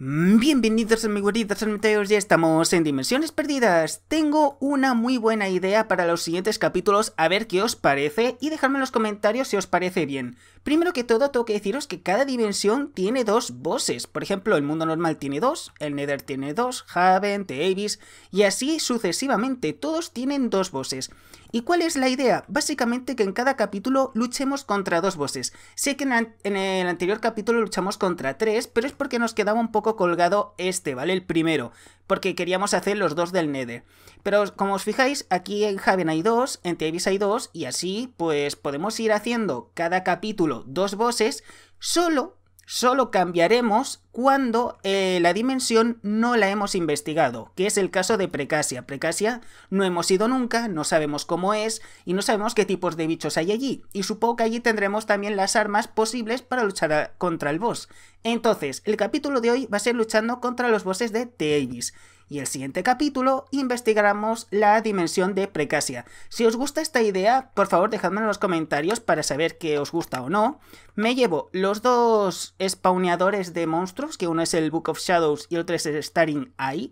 Mm, bienvenidos amiguitos Meteos, ya estamos en Dimensiones Perdidas. Tengo una muy buena idea para los siguientes capítulos, a ver qué os parece y dejadme en los comentarios si os parece bien. Primero que todo, tengo que deciros que cada dimensión tiene dos bosses. Por ejemplo, el mundo normal tiene dos, el Nether tiene dos, Haven, The Abyss, y así sucesivamente. Todos tienen dos bosses. ¿Y cuál es la idea? Básicamente que en cada capítulo luchemos contra dos bosses. Sé que en el anterior capítulo luchamos contra tres, pero es porque nos quedaba un poco colgado este, ¿vale? El primero porque queríamos hacer los dos del Nether. Pero como os fijáis, aquí en Haven hay dos, en Tevis hay dos, y así pues podemos ir haciendo cada capítulo dos voces solo solo cambiaremos cuando eh, la dimensión no la hemos investigado, que es el caso de Precasia. Precasia no hemos ido nunca, no sabemos cómo es y no sabemos qué tipos de bichos hay allí. Y supongo que allí tendremos también las armas posibles para luchar contra el boss. Entonces, el capítulo de hoy va a ser luchando contra los bosses de Teibis y el siguiente capítulo investigaremos la dimensión de Precasia. Si os gusta esta idea, por favor dejadme en los comentarios para saber que os gusta o no. Me llevo los dos spawneadores de monstruos, que uno es el Book of Shadows y otro es el Starring Eye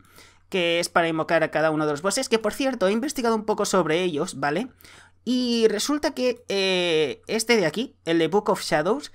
que es para invocar a cada uno de los bosses, que por cierto he investigado un poco sobre ellos, ¿vale? Y resulta que eh, este de aquí, el de Book of Shadows,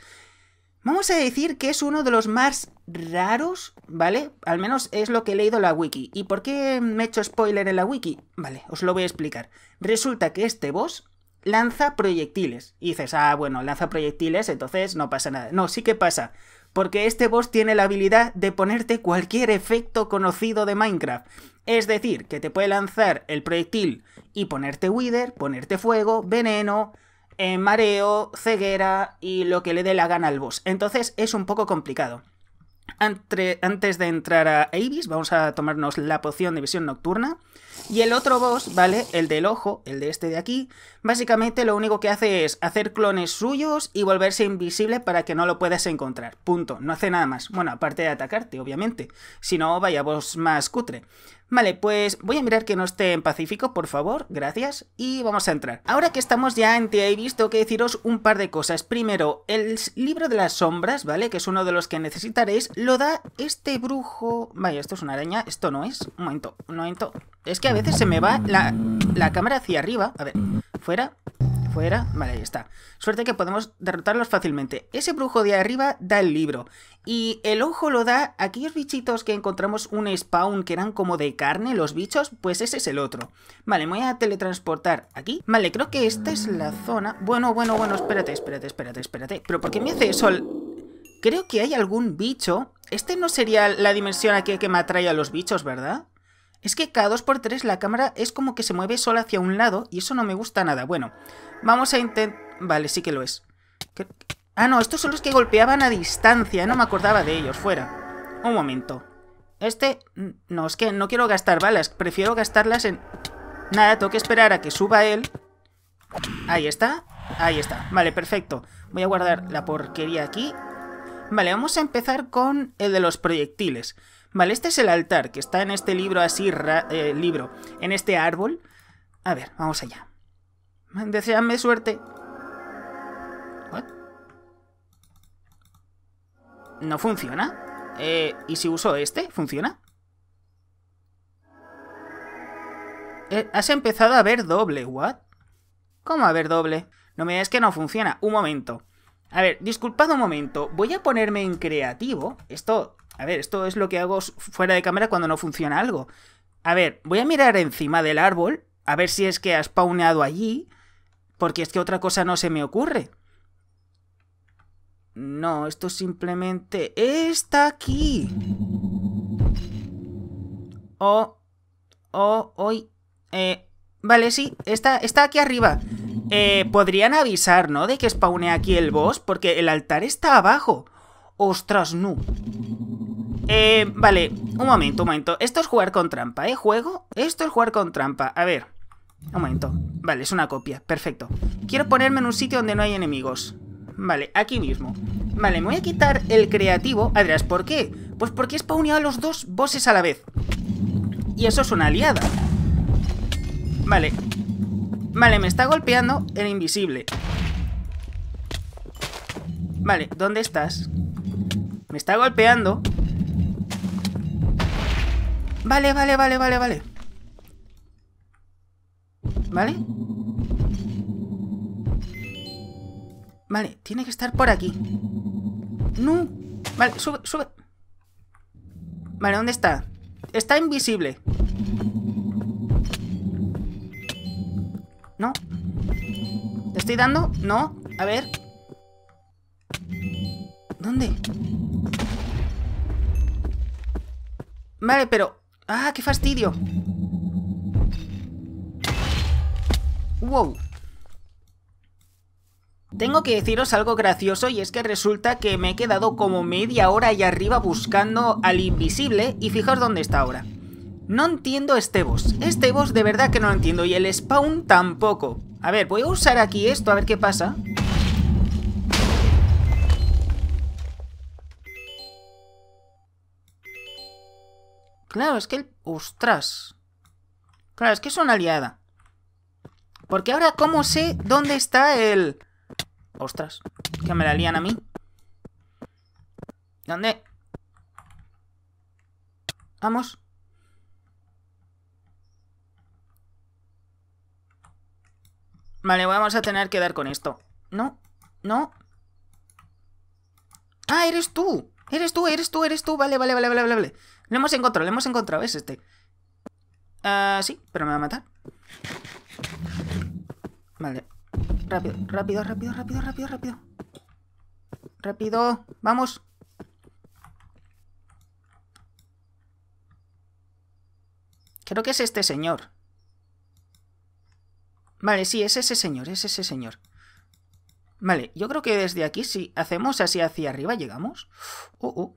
Vamos a decir que es uno de los más raros, ¿vale? Al menos es lo que he leído en la wiki. ¿Y por qué me he hecho spoiler en la wiki? Vale, os lo voy a explicar. Resulta que este boss lanza proyectiles. Y dices, ah, bueno, lanza proyectiles, entonces no pasa nada. No, sí que pasa. Porque este boss tiene la habilidad de ponerte cualquier efecto conocido de Minecraft. Es decir, que te puede lanzar el proyectil y ponerte Wither, ponerte fuego, veneno, eh, mareo, ceguera y lo que le dé la gana al boss. Entonces es un poco complicado. antes de entrar a Avis, vamos a tomarnos la poción de visión nocturna. Y el otro boss, ¿vale? El del ojo, el de este de aquí, básicamente lo único que hace es hacer clones suyos y volverse invisible para que no lo puedas encontrar. Punto. No hace nada más. Bueno, aparte de atacarte, obviamente. Si no, vaya vos más cutre. Vale, pues voy a mirar que no esté en Pacífico, por favor, gracias, y vamos a entrar. Ahora que estamos ya en he visto que deciros un par de cosas. Primero, el libro de las sombras, ¿vale? Que es uno de los que necesitaréis, lo da este brujo... Vaya, esto es una araña, esto no es. Un momento, un momento. Es que a veces se me va la, la cámara hacia arriba. A ver, fuera, ¿Fuera? Vale, ahí está. Suerte que podemos derrotarlos fácilmente. Ese brujo de arriba da el libro. Y el ojo lo da aquellos bichitos que encontramos un spawn que eran como de carne, los bichos, pues ese es el otro. Vale, me voy a teletransportar aquí. Vale, creo que esta es la zona... Bueno, bueno, bueno, espérate, espérate, espérate, espérate. ¿Pero por qué me hace eso Creo que hay algún bicho... Este no sería la dimensión aquí que me atrae a los bichos, ¿verdad? Es que cada 2x3 la cámara es como que se mueve solo hacia un lado y eso no me gusta nada. Bueno, vamos a intentar... Vale, sí que lo es. Ah, no, estos son los que golpeaban a distancia. No me acordaba de ellos. Fuera. Un momento. Este... Mm, no, es que no quiero gastar balas. Prefiero gastarlas en... Nada, tengo que esperar a que suba él. Ahí está. Ahí está. Vale, perfecto. Voy a guardar la porquería aquí. Vale, vamos a empezar con el de los proyectiles. Vale, este es el altar que está en este libro así, eh, libro, en este árbol. A ver, vamos allá. Deseadme suerte. ¿What? No funciona. Eh, ¿Y si uso este? ¿Funciona? Eh, has empezado a ver doble, ¿what? ¿Cómo a ver doble? No me digas que no funciona. Un momento. A ver, disculpad un momento. Voy a ponerme en creativo. Esto a ver, esto es lo que hago fuera de cámara cuando no funciona algo. A ver, voy a mirar encima del árbol, a ver si es que ha spawneado allí, porque es que otra cosa no se me ocurre. No, esto simplemente está aquí. Oh, oh, hoy. Eh, vale, sí, está, está aquí arriba. Eh, podrían avisar, ¿no? De que spawné aquí el boss, porque el altar está abajo. Ostras, no. Eh, vale, un momento, un momento. Esto es jugar con trampa, ¿eh? ¿Juego? Esto es jugar con trampa. A ver, un momento. Vale, es una copia, perfecto. Quiero ponerme en un sitio donde no hay enemigos. Vale, aquí mismo. Vale, me voy a quitar el creativo. Adrián, ah, ¿por qué? Pues porque he spawneado a los dos bosses a la vez. Y eso es una aliada. Vale. Vale, me está golpeando el invisible. Vale, ¿dónde estás? Me está golpeando Vale, vale, vale, vale, vale. ¿Vale? Vale, tiene que estar por aquí. No. Vale, sube, sube. Vale, ¿dónde está? Está invisible. No. ¿Te estoy dando? No. A ver. ¿Dónde? Vale, pero... ¡Ah, qué fastidio! ¡Wow! Tengo que deciros algo gracioso y es que resulta que me he quedado como media hora ahí arriba buscando al invisible y fijaos dónde está ahora. No entiendo este boss. Este boss de verdad que no lo entiendo y el spawn tampoco. A ver, voy a usar aquí esto a ver qué pasa. Claro, es que el... ¡Ostras! Claro, es que es una aliada. Porque ahora, ¿cómo sé dónde está el...? ¡Ostras! Que me la lían a mí. ¿Dónde? Vamos. Vale, vamos a tener que dar con esto. No, no. ¡Ah, eres tú! ¡Eres tú, eres tú, eres tú! Vale, vale, vale, vale, vale. Lo hemos encontrado, lo hemos encontrado. Es este. Ah, sí, pero me va a matar. Vale. Rápido, rápido, rápido, rápido, rápido, rápido. Rápido, vamos. Creo que es este señor. Vale, sí, es ese señor, es ese señor. Vale, yo creo que desde aquí, si hacemos así hacia arriba, llegamos. Oh, oh.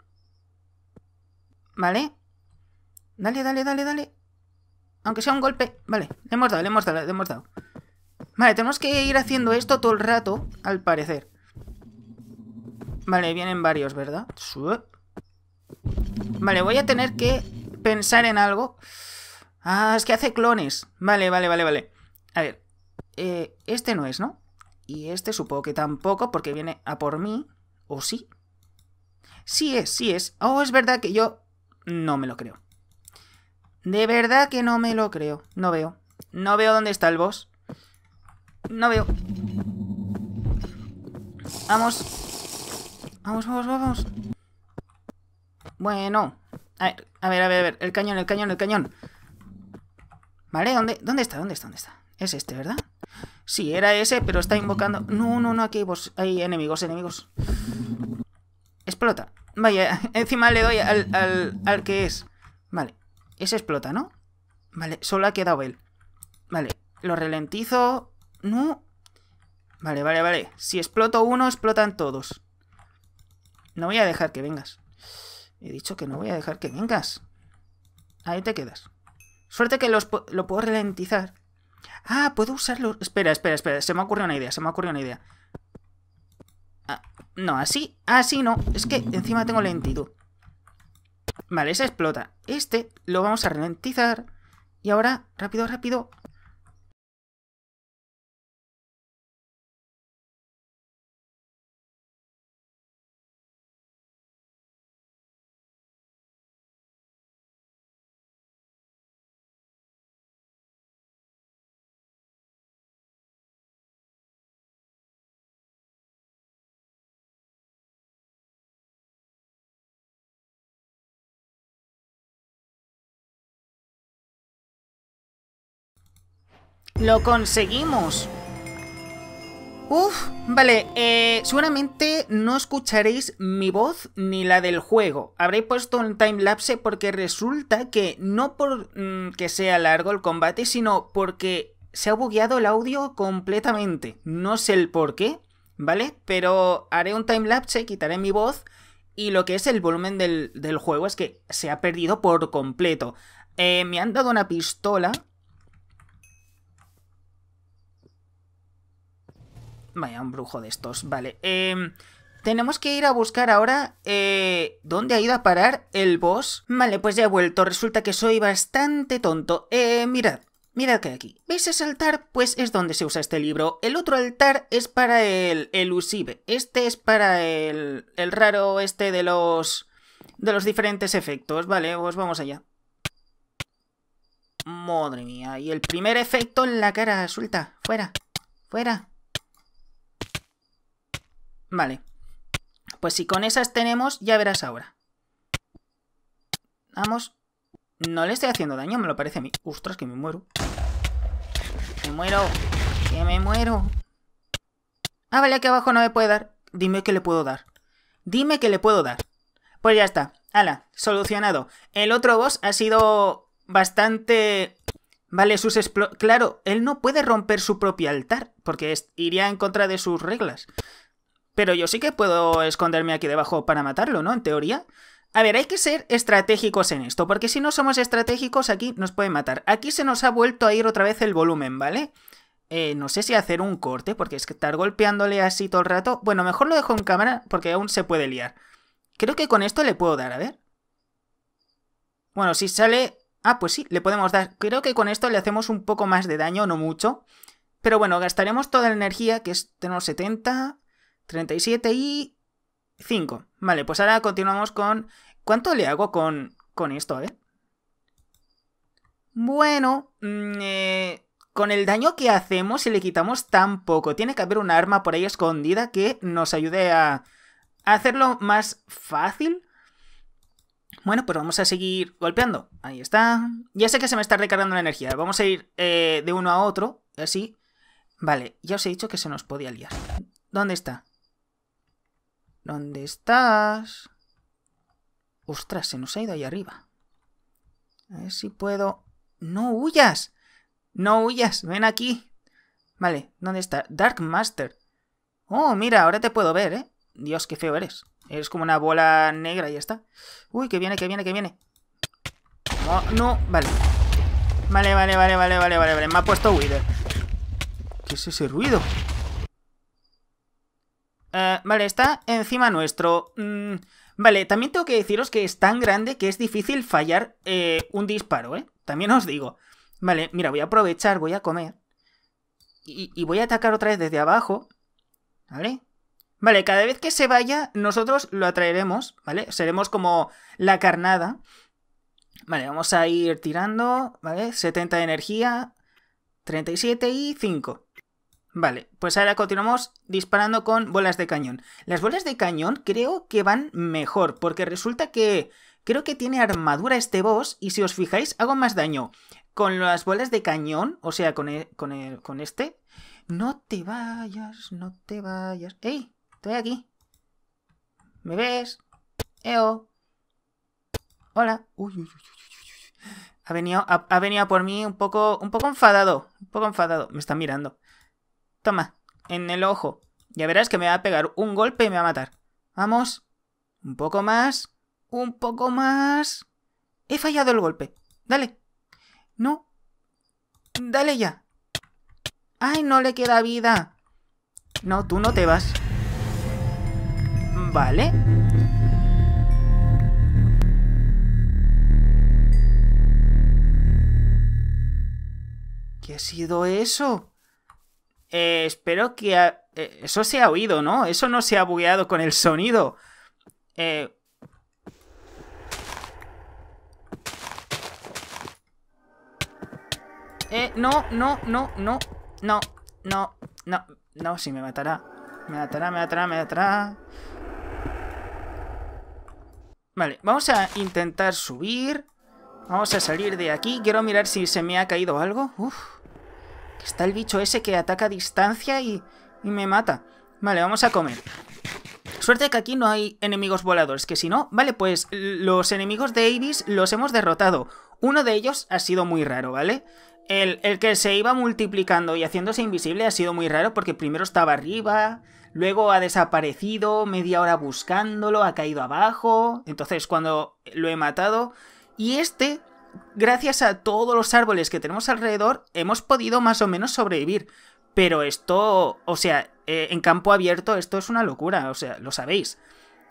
¿Vale? Dale, dale, dale, dale. Aunque sea un golpe. Vale, le hemos dado, le hemos dado, le hemos dado. Vale, tenemos que ir haciendo esto todo el rato, al parecer. Vale, vienen varios, ¿verdad? Vale, voy a tener que pensar en algo. Ah, es que hace clones. Vale, vale, vale, vale. A ver, eh, este no es, ¿no? Y este supongo que tampoco, porque viene a por mí. ¿O sí? Sí es, sí es. Oh, es verdad que yo no me lo creo. De verdad que no me lo creo. No veo. No veo dónde está el boss. No veo. Vamos. Vamos, vamos, vamos. Bueno. A ver, a ver, a ver, El cañón, el cañón, el cañón. Vale, ¿dónde, dónde está? ¿Dónde está? ¿Dónde está? Es este, ¿verdad? Sí, era ese, pero está invocando... No, no, no, aquí hay, boss... hay enemigos, enemigos. Explota. Vaya, encima le doy al, al, que es. Vale, ese explota, ¿no? Vale, solo ha quedado él. Vale, lo ralentizo. No. Vale, vale, vale. Si exploto uno, explotan todos. No voy a dejar que vengas. He dicho que no voy a dejar que vengas. Ahí te quedas. Suerte que lo puedo ralentizar. Ah, puedo usarlo. Espera, espera, espera. Se me ha ocurrido una idea, se me ha ocurrido una idea. No, así, así no. Es que encima tengo lentitud. Vale, esa explota. Este lo vamos a ralentizar. Y ahora, rápido, rápido, Lo conseguimos. Uf, vale, eh, seguramente no escucharéis mi voz ni la del juego. Habré puesto un timelapse porque resulta que no por mm, que sea largo el combate, sino porque se ha bugueado el audio completamente. No sé el por qué, ¿vale? Pero haré un timelapse, quitaré mi voz y lo que es el volumen del, juego es que se ha perdido por completo. Eh, me han dado una pistola Vaya, un brujo de estos. Vale. Em, tenemos que ir a buscar ahora eh, dónde ha ido a parar el boss. Vale, pues ya he vuelto. Resulta que soy bastante tonto. Eh, mirad. Mirad que aquí. ¿Veis ese altar? Pues es donde se usa este libro. El otro altar es para el elusive. Este es para el, el raro este de los... De los diferentes efectos. Vale, pues vamos allá. Madre mía. Y el primer efecto en la cara. Suelta. Fuera. Fuera. Vale. Pues si con esas tenemos, ya verás ahora. Vamos. No le estoy haciendo daño, me lo parece a mí. Ostras, que me muero. Me muero. Que me muero. Ah, vale, aquí abajo no me puede dar. Dime que le puedo dar. Dime que le puedo dar. Pues ya está. ¡Hala! solucionado. El otro boss ha sido bastante... Vale, sus Claro, él no puede romper su propio altar, porque iría en contra de sus reglas. Pero yo sí que puedo esconderme aquí debajo para matarlo, ¿no? En teoría. A ver, hay que ser estratégicos en esto, porque si no somos estratégicos aquí nos pueden matar. Aquí se nos ha vuelto a ir otra vez el volumen, ¿vale? Eh, no sé si hacer un corte, porque es que estar golpeándole así todo el rato... Bueno, mejor lo dejo en cámara, porque aún se puede liar. Creo que con esto le puedo dar, a ver. Bueno, si sale... Ah, pues sí, le podemos dar. Creo que con esto le hacemos un poco más de daño, no mucho. Pero bueno, gastaremos toda la energía, que es... tenemos 70... 37 y 5. Vale, pues ahora continuamos con... ¿Cuánto le hago con, con esto, eh? Bueno, mm, eh, con el daño que hacemos si le quitamos tan poco, tiene que haber un arma por ahí escondida que nos ayude a hacerlo más fácil. Bueno, pues vamos a seguir golpeando. Ahí está. Ya sé que se me está recargando la energía. Vamos a ir eh, de uno a otro, así. Vale, ya os he dicho que se nos podía liar. ¿Dónde está? ¿Dónde estás? Ostras, se nos ha ido ahí arriba. A ver si puedo... ¡No huyas! ¡No huyas! ¡Ven aquí! Vale, ¿dónde está? Dark Master. Oh, mira, ahora te puedo ver, ¿eh? Dios, qué feo eres. Eres como una bola negra y ya está. Uy, que viene, que viene, que viene. Oh, no, no, vale. Vale, vale, vale, vale, vale, vale, Me ha puesto Wither. ¿Qué es ese ruido? Ah, vale, está encima nuestro. Mm, vale, también tengo que deciros que es tan grande que es difícil fallar eh, un disparo, ¿eh? También os digo. Vale, mira, voy a aprovechar, voy a comer. Y, voy a atacar otra vez desde abajo. ¿Vale? Vale, cada vez que se vaya, nosotros lo atraeremos, ¿vale? Seremos como la carnada. Vale, vamos a ir tirando, ¿vale? 70 de energía, 37 y 5. Vale, pues ahora continuamos disparando con bolas de cañón. Las bolas de cañón creo que van mejor, porque resulta que creo que tiene armadura este boss y si os fijáis hago más daño. Con las bolas de cañón, o sea, con, e, e, con, este... No te vayas, no te vayas... ¡Ey! Estoy aquí. ¿Me ves? ¡Eo! Hola. Ha venido, ha, venido por mí un poco, un poco enfadado. Un poco enfadado. Me está mirando. Toma, en el ojo. Ya verás que me va a pegar un golpe y me va a matar. Vamos. Un poco más. Un poco más. He fallado el golpe. Dale. No. Dale ya. Ay, no le queda vida. No, tú no te vas. Vale. ¿Qué ha sido eso? Eh, espero que... Eh, eso se ha oído, ¿no? Eso no se ha bugueado con el sonido. Eh, eh... no, no, no, no, no, no, no, no, si me matará. Me matará, me matará, me matará. Vale, vamos a intentar subir. Vamos a salir de aquí. Quiero mirar si se me ha caído algo. Uf. Está el bicho ese que ataca a distancia y, me mata. Vale, vamos a comer. Suerte que aquí no hay enemigos voladores, que si no, vale, pues los enemigos de Avis los hemos derrotado. Uno de ellos ha sido muy raro, ¿vale? El, el, que se iba multiplicando y haciéndose invisible ha sido muy raro porque primero estaba arriba, luego ha desaparecido, media hora buscándolo, ha caído abajo, entonces cuando lo he matado... Y este gracias a todos los árboles que tenemos alrededor, hemos podido más o menos sobrevivir. Pero esto, o sea, eh, en campo abierto esto es una locura, o sea, lo sabéis.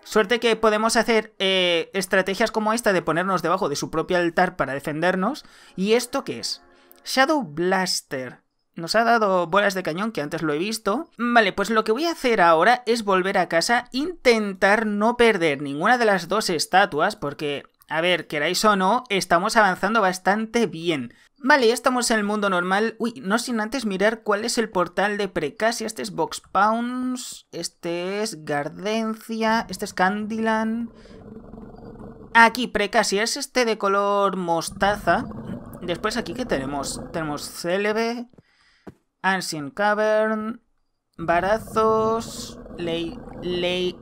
Suerte que podemos hacer eh, estrategias como esta de ponernos debajo de su propio altar para defendernos. ¿Y esto qué es? Shadow Blaster. Nos ha dado bolas de cañón que antes lo he visto. Vale, pues lo que voy a hacer ahora es volver a casa, intentar no perder ninguna de las dos estatuas, porque a ver, queráis o no, estamos avanzando bastante bien. Vale, ya estamos en el mundo normal. Uy, no sin antes mirar cuál es el portal de Precasia. Este es Box Pounds, este es Gardencia, este es Candyland. Aquí, Precasia, es este de color mostaza. Después aquí, ¿qué tenemos? Tenemos Celebe, Ancient Cavern, Barazos, Ley... Ley...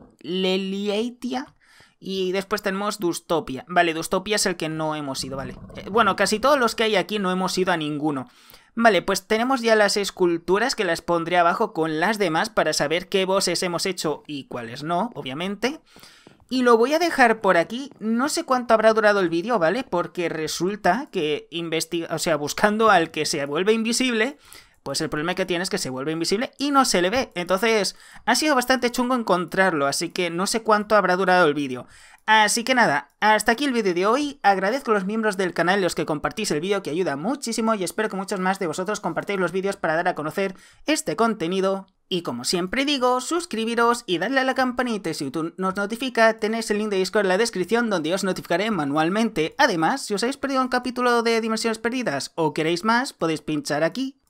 Y después tenemos Dustopia. Vale, Dustopia es el que no hemos ido, vale. Eh, bueno, casi todos los que hay aquí no hemos ido a ninguno. Vale, pues tenemos ya las esculturas que las pondré abajo con las demás para saber qué voces hemos hecho y cuáles no, obviamente. Y lo voy a dejar por aquí, no sé cuánto habrá durado el vídeo, ¿vale? Porque resulta que investiga, o sea, buscando al que se vuelve invisible, pues el problema que tiene es que se vuelve invisible y no se le ve. Entonces, ha sido bastante chungo encontrarlo, así que no sé cuánto habrá durado el vídeo. Así que nada, hasta aquí el vídeo de hoy, agradezco a los miembros del canal los que compartís el vídeo que ayuda muchísimo y espero que muchos más de vosotros compartáis los vídeos para dar a conocer este contenido y como siempre digo, suscribiros y darle a la campanita si YouTube nos notifica, tenéis el link de Discord en la descripción donde os notificaré manualmente. Además, si os habéis perdido un capítulo de Dimensiones Perdidas o queréis más, podéis pinchar aquí